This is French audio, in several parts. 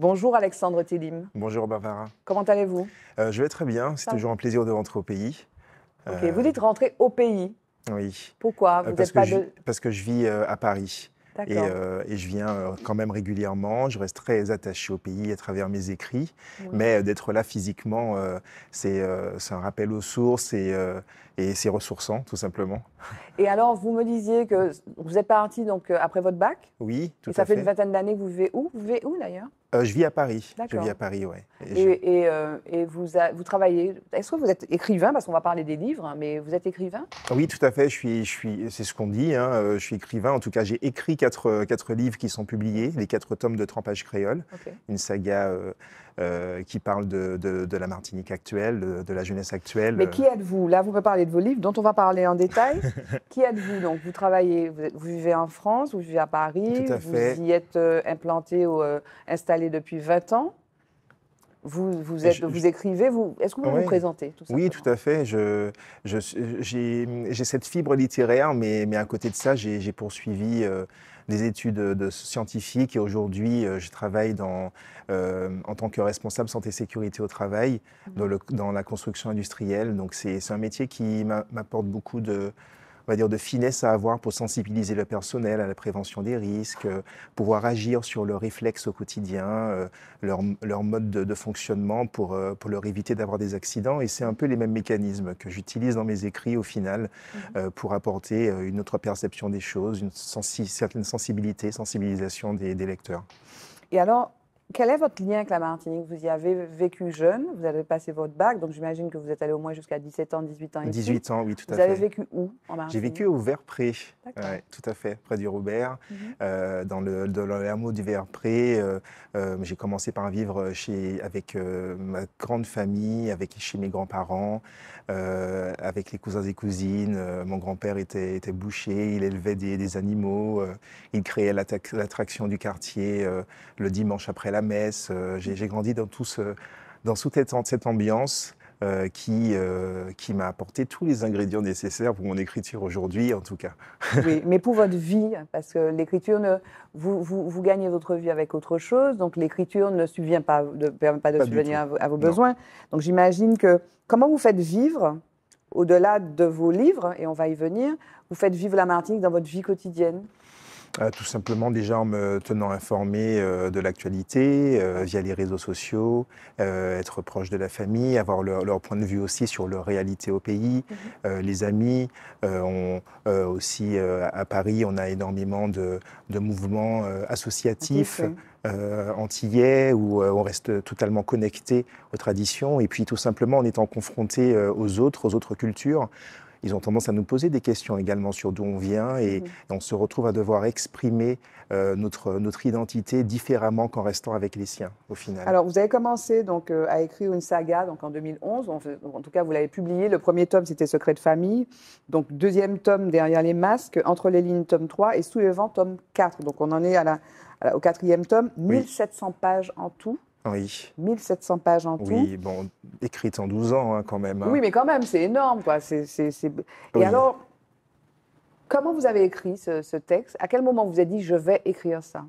Bonjour Alexandre Télim. Bonjour Bavara. Comment allez-vous euh, Je vais très bien, c'est toujours un plaisir de rentrer au pays. Euh, vous dites rentrer au pays Oui. Pourquoi euh, parce, que je... vis à Paris. Et, et, je viens quand même régulièrement. Je reste très attaché au pays à travers mes écrits. Mais d'être là physiquement, c'est un rappel aux sources et, et c'est ressourçant, tout simplement. Et alors, vous me disiez que vous êtes parti donc, après votre bac Oui, tout à fait. Ça fait une vingtaine d'années que vous vivez où Vous vivez où d'ailleurs euh, je vis à Paris. Je vis à Paris, ouais. Et, et, euh, vous, vous travaillez. Est-ce que vous êtes écrivain Parce qu'on va parler des livres, hein, mais vous êtes écrivain ah Oui, tout à fait. Je suis, je suis, c'est ce qu'on dit. Hein, euh, je suis écrivain. En tout cas, j'ai écrit quatre, quatre livres qui sont publiés, les quatre tomes de Trempage créole, une saga. Euh, qui parle de, la Martinique actuelle, de, la jeunesse actuelle. Mais qui euh. êtes-vous Là, vous pouvez parler de vos livres, dont on va parler en détail. qui êtes-vous Donc, vous travaillez, vous, vivez en France, vous vivez à Paris, vous y êtes euh, implanté ou installé depuis 20 ans. Vous, vous, êtes, vous écrivez, vous, est-ce que vous vous présentez tout Oui, tout à fait. Je, j'ai, cette fibre littéraire, mais, mais à côté de ça, j'ai, poursuivi euh, des études de scientifiques et aujourd'hui, euh, je travaille dans, euh, en tant que responsable santé-sécurité au travail mmh. dans, dans, la construction industrielle. Donc c'est, un métier qui m'apporte beaucoup de, on va dire, de finesse à avoir pour sensibiliser le personnel à la prévention des risques, euh, pouvoir agir sur leurs réflexes au quotidien, euh, leur, mode de, fonctionnement pour, euh, pour leur éviter d'avoir des accidents. Et c'est un peu les mêmes mécanismes que j'utilise dans mes écrits au final mhm. pour apporter une autre perception des choses, une certaine sensibilité, sensibilisation des, des lecteurs. Et alors, quel est votre lien avec la Martinique Vous y avez vécu jeune, vous avez passé votre bac, donc j'imagine que vous êtes allé au moins jusqu'à 17 ans, 18 ans. 18 ans, oui, tout à fait. Vous avez vécu où en Martinique J'ai vécu au Verpré, ouais, tout à fait, près du Robert, mhm. euh, dans, le, hameau du Verpré. Euh, euh, j'ai commencé par vivre chez, avec ma grande famille, avec, chez mes grands-parents, avec les cousins et cousines. mon grand-père était, était, boucher, il élevait des, des animaux, il créait l'attraction du quartier le dimanche après la messe. Euh, j'ai grandi dans, tout ce, dans toute cette ambiance. Euh, qui, euh, qui m'a apporté tous les ingrédients nécessaires pour mon écriture aujourd'hui, en tout cas. oui, mais pour votre vie, parce que l'écriture, vous, vous, vous, gagnez votre vie avec autre chose, donc l'écriture ne subvient pas, permet pas de subvenir à, vos besoins. Donc j'imagine que comment vous faites vivre, au-delà de vos livres, et on va y venir, vous faites vivre la Martinique dans votre vie quotidienne euh, tout simplement déjà en me tenant informé euh, de l'actualité euh, via les réseaux sociaux, être proche de la famille, avoir leur, point de vue aussi sur leur réalité au pays. Mhm. les amis, aussi à Paris, on a énormément de, de mouvements associatifs. antillais où on reste totalement connecté aux traditions et puis tout simplement en étant confronté aux autres, aux autres cultures, ils ont tendance à nous poser des questions également sur d'où on vient et, mhm. on se retrouve à devoir exprimer euh, notre, notre identité différemment qu'en restant avec les siens au final. Alors vous avez commencé donc euh, à écrire une saga donc en 2011. en tout cas, vous l'avez publié. Le premier tome c'était Secret de famille. Donc deuxième tome derrière les masques, entre les lignes tome 3 et sous le vent tome 4. Donc on en est à la, au quatrième tome, 1700 pages en tout. Oui. 1700 pages en tout. Oui, bon, Écrite en 12 ans, hein, quand même. Hein. Oui, mais quand même, c'est énorme, quoi. Et alors, comment vous avez écrit ce, texte À quel moment vous avez dit, je vais écrire ça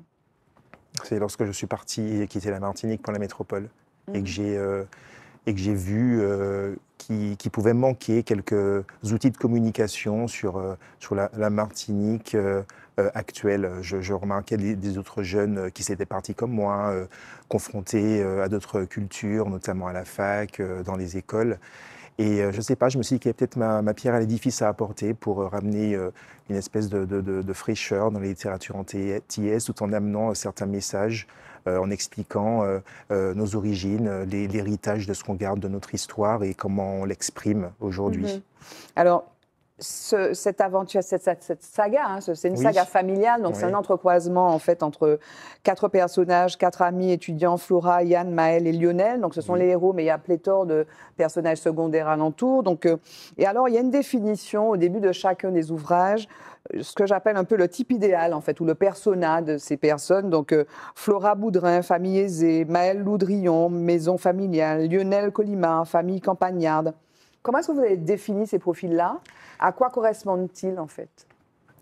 C'est lorsque je suis parti, j'ai quitté la Martinique pour la métropole et que mmh. j'ai euh, et vu j'ai euh, qu'il qui pouvait manquer quelques outils de communication sur, euh, sur la, la Martinique. Euh, actuelle. Euh, je, remarquais des, des, autres jeunes euh, qui s'étaient partis comme moi, confrontés à d'autres cultures, notamment à la fac, dans les écoles. Et je ne sais pas, je me suis dit qu'il y avait peut-être ma, pierre à l'édifice à apporter pour ramener une espèce de, fraîcheur dans les littératures en tout en amenant certains messages, en expliquant nos origines, l'héritage de ce qu'on garde de notre histoire et comment on l'exprime aujourd'hui. Mhm. Alors, cette aventure, cette, cette, saga, hein, c'est une saga familiale, donc c'est un entrecroisement en fait entre quatre personnages, quatre amis étudiants, Flora, Yann, Maël et Lionel. Donc ce sont les héros, mais il y a pléthore de personnages secondaires alentour. Donc euh, et alors il y a une définition au début de chacun des ouvrages, euh, ce que j'appelle un peu le type idéal en fait ou le persona de ces personnes. Donc euh, Flora Boudrin, famille aisée, Maël Loudrillon, maison familiale, Lionel Colima, famille campagnarde. Comment est-ce que vous avez défini ces profils-là À quoi correspondent-ils en fait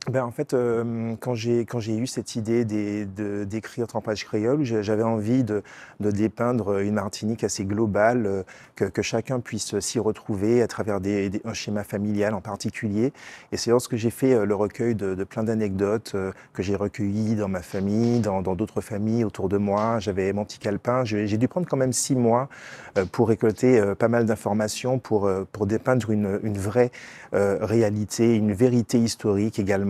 ben, en fait, euh, quand j'ai eu cette idée d'écrire de, créole, j'avais envie de, dépeindre une Martinique assez globale, euh, que, chacun puisse s'y retrouver à travers des, un schéma familial en particulier. Et c'est lorsque j'ai fait euh, le recueil de, plein d'anecdotes que j'ai recueillies dans ma famille, dans d'autres familles autour de moi. J'avais mon petit calepin. J'ai dû prendre quand même six mois pour récolter pas mal d'informations, pour, pour dépeindre une vraie réalité, une vérité historique également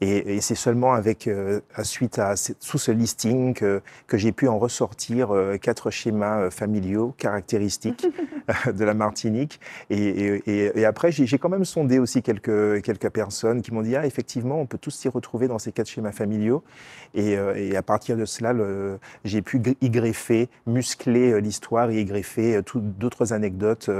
et, c'est seulement avec, euh, suite à sous ce listing que, j'ai pu en ressortir euh, quatre schémas euh, familiaux caractéristiques de la Martinique. Et, après, j'ai quand même sondé aussi quelques, quelques personnes qui m'ont dit ah effectivement, on peut tous s'y retrouver dans ces quatre schémas familiaux. Et, à partir de cela, j'ai pu y greffer, muscler l'histoire et y greffer d'autres anecdotes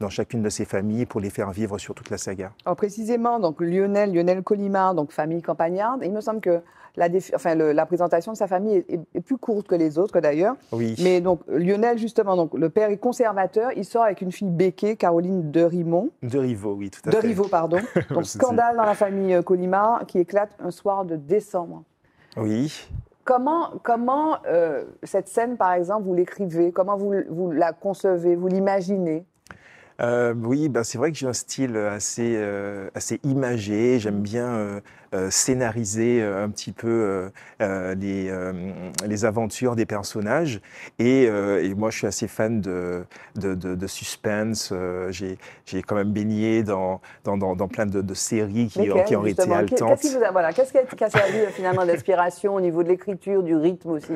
dans chacune de ces familles pour les faire vivre sur toute la saga. Alors précisément, donc Lionel, Lionel Colima donc famille campagnarde. il me semble que la, enfin, la présentation de sa famille est, plus courte que les autres d'ailleurs. Oui. Mais donc Lionel, justement, donc, le père est conservateur, il sort avec une fille béquée, Caroline de Rimon. De Rivaux, oui, tout à fait. De Rivaux, pardon. donc scandale dans la famille euh, Colima, qui éclate un soir de décembre. Oui. Comment, comment euh, cette scène, par exemple, vous l'écrivez Comment vous, vous la concevez Vous l'imaginez euh, oui, ben, c'est vrai que j'ai un style euh, assez, euh, assez imagé. J'aime mmh. bien scénariser un petit peu les, les, aventures des personnages. Et, et, moi, je suis assez fan de, de, suspense. j'ai quand même baigné dans, dans, dans, plein de, séries qui, qui ont été haletantes. Qu'est-ce qui a servi finalement d'inspiration au niveau de l'écriture, du rythme aussi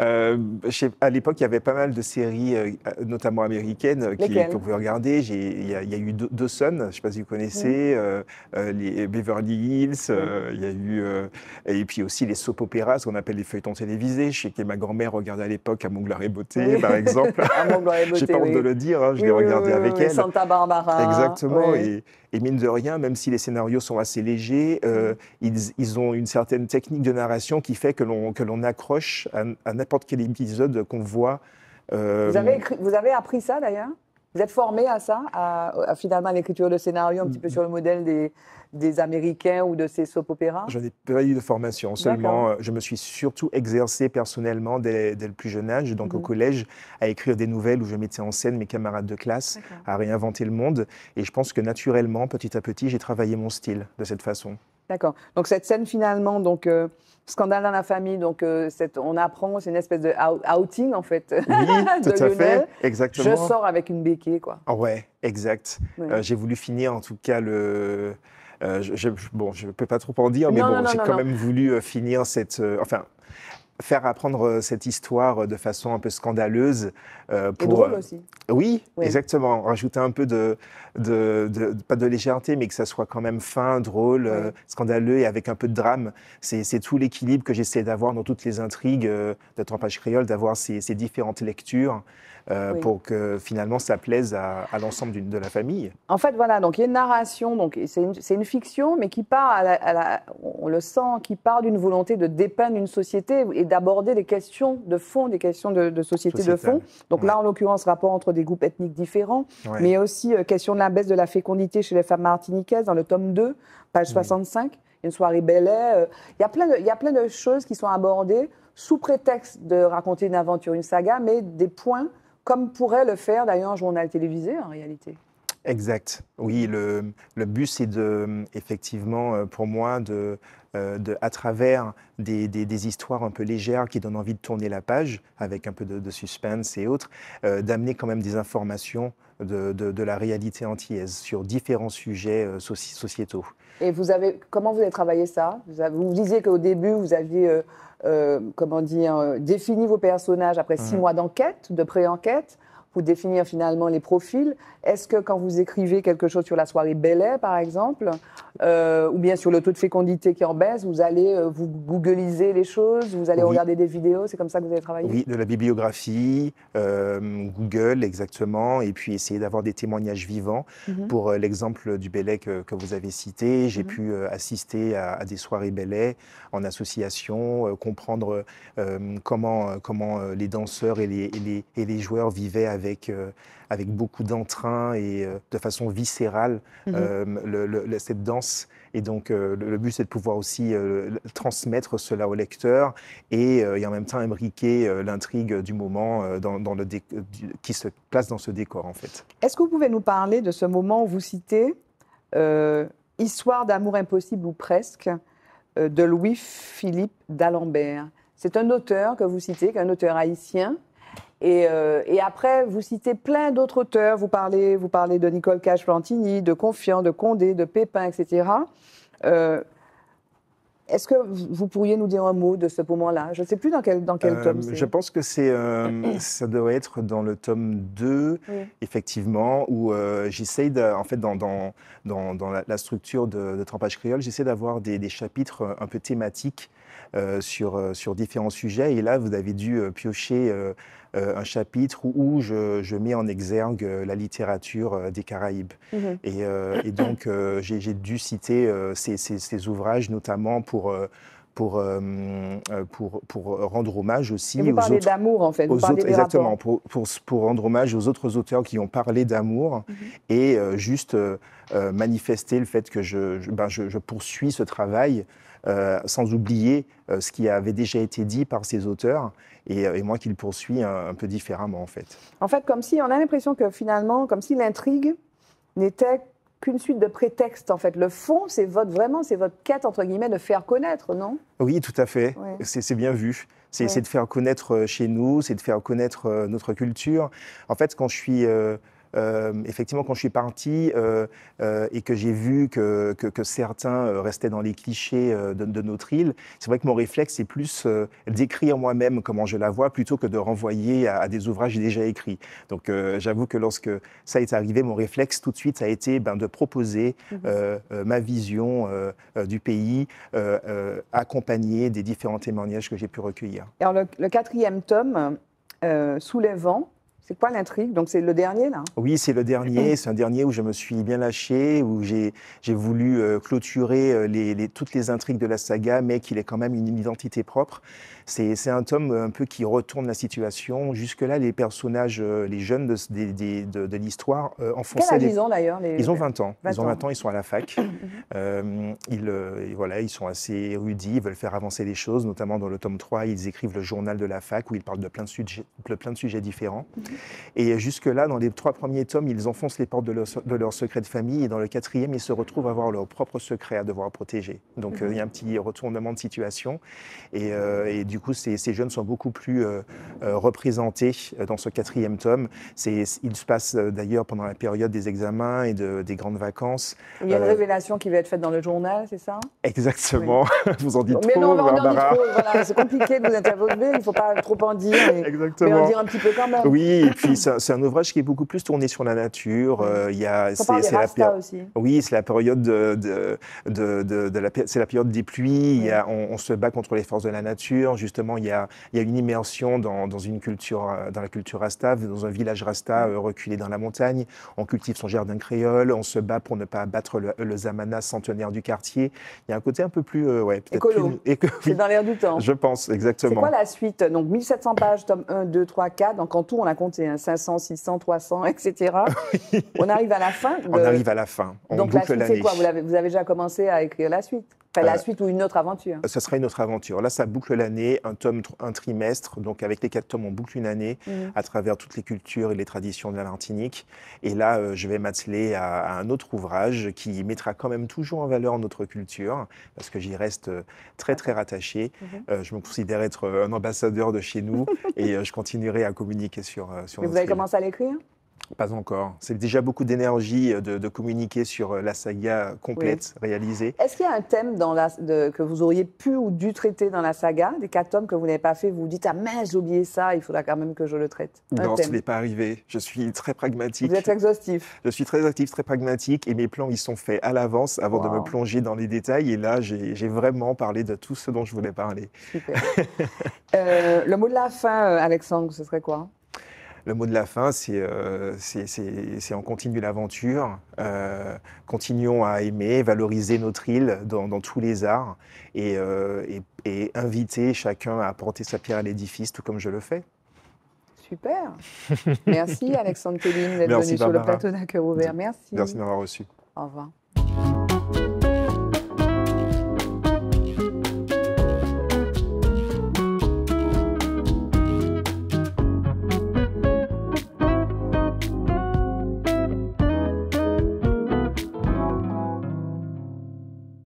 euh, à l'époque, il y avait pas mal de séries, euh, euh, notamment américaines, qu'on pouvait regarder. Il y, a eu Dawson, je ne sais pas si vous connaissez, les Beverly Hills, il y a eu. et puis aussi les soap opéras, ce qu'on appelle les feuilletons télévisés. Je sais que ma grand-mère regardait à l'époque Amonglar et Beauté, par exemple. J'ai pas honte de le dire, hein, je l'ai regardé avec elle. Santa Barbara. Exactement. Et, mine de rien, même si les scénarios sont assez légers, ils, ont une certaine technique de narration qui fait que l'on, que l'on accroche à, à n'importe quel épisode qu'on voit. Euh, vous, avez appris ça d'ailleurs Vous êtes formé à ça, à, à finalement l'écriture de scénario, un petit peu sur le modèle des, Américains ou de ces soap-opéras Je n'ai pas eu de formation, seulement euh, je me suis surtout exercé personnellement dès, le plus jeune âge, donc au mhm. collège, à écrire des nouvelles où je mettais en scène mes camarades de classe, à réinventer le monde. Et je pense que naturellement, petit à petit, j'ai travaillé mon style de cette façon. D'accord. Donc cette scène finalement, donc euh, scandale dans la famille, donc euh, on apprend, c'est une espèce de outing en fait. Oui, tout à fait, exactement. Je sors avec une béquille quoi. Ah ouais, exact. Euh, j'ai voulu finir en tout cas le. Bon, je, bon, je peux pas trop en dire, mais bon, j'ai quand même voulu finir cette. enfin, faire apprendre euh, cette histoire euh, de façon un peu scandaleuse. Euh, pour, Oui, exactement. Rajouter un peu de, pas de légèreté, mais que ça soit quand même fin, drôle, scandaleux et avec un peu de drame. C'est tout l'équilibre que j'essaie d'avoir dans toutes les intrigues de trempage Créole, d'avoir ces différentes lectures. Euh, pour que finalement ça plaise à, l'ensemble de la famille. En fait, voilà, donc il y a une narration, donc c'est une, fiction, mais qui part, à on le sent, qui part d'une volonté de dépeindre une société et d'aborder des questions de fond, des questions de, société de fond. Donc là, en l'occurrence, rapport entre des groupes ethniques différents, mais aussi euh, question de la baisse de la fécondité chez les femmes martiniquaises dans le tome 2, page 65 une soirée belle. Euh, il y, a plein il y a plein de choses qui sont abordées sous prétexte de raconter une aventure, une saga, mais des points comme pourrait le faire d'ailleurs un journal télévisé en réalité. Exact. Oui, le, le but, c'est de, effectivement, euh, pour moi, de, euh, de, à travers des, des, histoires un peu légères qui donnent envie de tourner la page, avec un peu de, suspense et autres, euh, d'amener quand même des informations de, de, la réalité antillaise sur différents sujets sociétaux. Et vous avez, comment vous avez travaillé ça vous, vous, disiez qu'au début, vous aviez... Euh, comment dire, euh, défini vos personnages après six mois d'enquête, de pré-enquête pour définir finalement les profils. Est-ce que quand vous écrivez quelque chose sur la soirée Bel-Air, par exemple, euh, ou bien sur le taux de fécondité qui en baisse, vous allez euh, vous googliser les choses, vous allez regarder des vidéos, c'est comme ça que vous allez travailler Oui, de la bibliographie, euh, Google exactement, et puis essayer d'avoir des témoignages vivants. Mhm. Pour l'exemple du Belay que, vous avez cité, j'ai mhm. pu assister à, des soirées Belay en association, comprendre comment, comment les danseurs et et les, et les joueurs vivaient avec avec beaucoup d'entrain et euh, de façon viscérale mhm. euh, le, cette danse. Et donc, euh, le, but, c'est de pouvoir aussi transmettre cela au lecteur et, en même temps imbriquer l'intrigue du moment dans, le qui se place dans ce décor, en fait. Est-ce que vous pouvez nous parler de ce moment où vous citez Histoire d'amour impossible ou presque de Louis-Philippe d'Alembert C'est un auteur que vous citez, un auteur haïtien euh, et, après, vous citez plein d'autres auteurs. Vous parlez, vous parlez de Nicole cash plantini de Confiant, de Condé, de Pépin, etc. Euh, est-ce que vous pourriez nous dire un mot de ce moment-là Je ne sais plus dans quel, dans quel euh, tome Je pense que ça doit être dans le tome 2, effectivement, où j'essaie, en fait, dans, dans, dans, la, structure de, Trempage Créole, j'essaie d'avoir des, chapitres un peu thématiques euh, sur, euh, sur différents sujets. Et là, vous avez dû euh, piocher un chapitre où, je, je, mets en exergue la littérature des Caraïbes. Mhm. Et, donc, j'ai dû citer ces, ces, ouvrages, notamment pour... Pour, pour, pour, rendre hommage aussi aux autres. d'amour en fait. aux autres, exactement, pour, pour, rendre hommage aux autres auteurs qui ont parlé d'amour mhm. et juste manifester le fait que ben, je poursuis ce travail euh, sans oublier euh, ce qui avait déjà été dit par ses auteurs, euh, et, moi qui le poursuis un, peu différemment en fait. En fait, comme si on a l'impression que finalement, comme si l'intrigue n'était qu'une suite de prétextes en fait. Le fond, c'est votre vraiment, c'est votre quête entre guillemets de faire connaître, non Oui, tout à fait. C'est bien vu. C'est de faire connaître chez nous, c'est de faire connaître notre culture. En fait, quand je suis euh, effectivement, quand je suis parti euh, euh, et que j'ai vu que, que, certains restaient dans les clichés de, notre île, c'est vrai que mon réflexe, est plus d'écrire moi-même comment je la vois plutôt que de renvoyer à, des ouvrages déjà écrits. Donc, j'avoue que lorsque ça est arrivé, mon réflexe tout de suite, ça a été ben, de proposer mmh. ma vision du pays, accompagnée des différents témoignages que j'ai pu recueillir. Alors, le, le quatrième tome, Sous les vents, c'est l'intrigue Donc c'est le dernier là hein? Oui, c'est le dernier. Mm. C'est un dernier où je me suis bien lâché, où j'ai voulu euh, clôturer euh, toutes les intrigues de la saga, mais qu'il ait quand même une identité propre. C'est un tome un peu qui retourne la situation. Jusque-là, les personnages, euh, les jeunes de, de, l'histoire, euh, enfonçaient. Quel ils ont d'ailleurs Ils ont 20 ans. ils ont 20 ans, ils sont à la fac. Mhm. Euh, ils, euh, voilà, ils sont assez érudits, ils veulent faire avancer les choses, notamment dans le tome 3, ils écrivent le journal de la fac où ils parlent de plein de, sujets, plein de sujets différents. Mhm. Et jusque-là, dans les trois premiers tomes, ils enfoncent les portes de leur, de secret de famille et dans le quatrième, ils se retrouvent à avoir leur propre secret à devoir protéger. Donc mhm. il y a un petit retournement de situation. Et, du coup, ces, ces, jeunes sont beaucoup plus euh, euh, représentés euh, dans ce quatrième tome. Il se passe d'ailleurs pendant la période des examens et de, des grandes vacances. Il y a une révélation qui va être faite dans le journal, c'est ça Exactement. Vous en dites trop. Mais non, on en dit c'est compliqué de vous interroger. Il ne faut pas trop en dire. Exactement. Mais en dire un petit peu quand même. Oui, et puis c'est un, ouvrage qui est beaucoup plus tourné sur la nature. il y a, c'est, la période. Aussi. Oui, c'est la période de, de, la, la période des pluies. Il on, on, se bat contre les forces de la nature justement il y a, une immersion dans, une culture, euh, dans la culture rasta, dans un village rasta euh, reculé dans la montagne. On cultive son jardin créole, on se bat pour ne pas abattre le, le zamana centenaire du quartier. Il y a un côté un peu plus, euh, écolo. C'est dans l'air du temps. Je pense, exactement. C'est quoi la suite Donc 1700 pages, tome 1, 2, 3, 4. Donc en tout, on a compté 500, 600, 300, etc. on arrive à la fin. On arrive à la fin. Donc la suite, c'est quoi vous avez, vous avez déjà commencé à écrire la suite la euh, suite ou une autre aventure ce sera une autre aventure. Là, ça boucle l'année, un tome, un trimestre. Donc, avec les quatre tomes, on boucle une année mhm. à travers toutes les cultures et les traditions de la Martinique. Et là, euh, je vais m'atteler à, un autre ouvrage qui mettra quand même toujours en valeur notre culture, parce que j'y reste euh, très, très rattaché. Mhm. je me considère être un ambassadeur de chez nous et je continuerai à communiquer sur, sur Mais Vous avez commencé à l'écrire pas encore. C'est déjà beaucoup d'énergie euh, de, communiquer sur euh, la saga euh, complète réalisée. Est-ce qu'il y a un thème dans que vous auriez pu ou dû traiter dans la saga Des quatre tomes que vous n'avez pas fait, vous vous dites Ah mince, j'ai oublié ça, il faudra quand même que je le traite. Un non, ce n'est pas arrivé. Je suis très pragmatique. Vous êtes exhaustif. Je suis très actif, très pragmatique et mes plans, ils sont faits à l'avance avant de me plonger dans les détails. Et là, j'ai vraiment parlé de tout ce dont je voulais parler. Super. le mot de la fin, Alexandre, ce serait quoi le mot de la fin, c'est euh, c'est on continue l'aventure, euh, continuons à aimer, valoriser notre île dans, tous les arts et, euh, inviter chacun à apporter sa pierre à l'édifice, tout comme je le fais. Super. Merci Alexandre d'être venu sur le plateau cœur Ouvert. Merci. Merci de m'avoir reçu. Au revoir.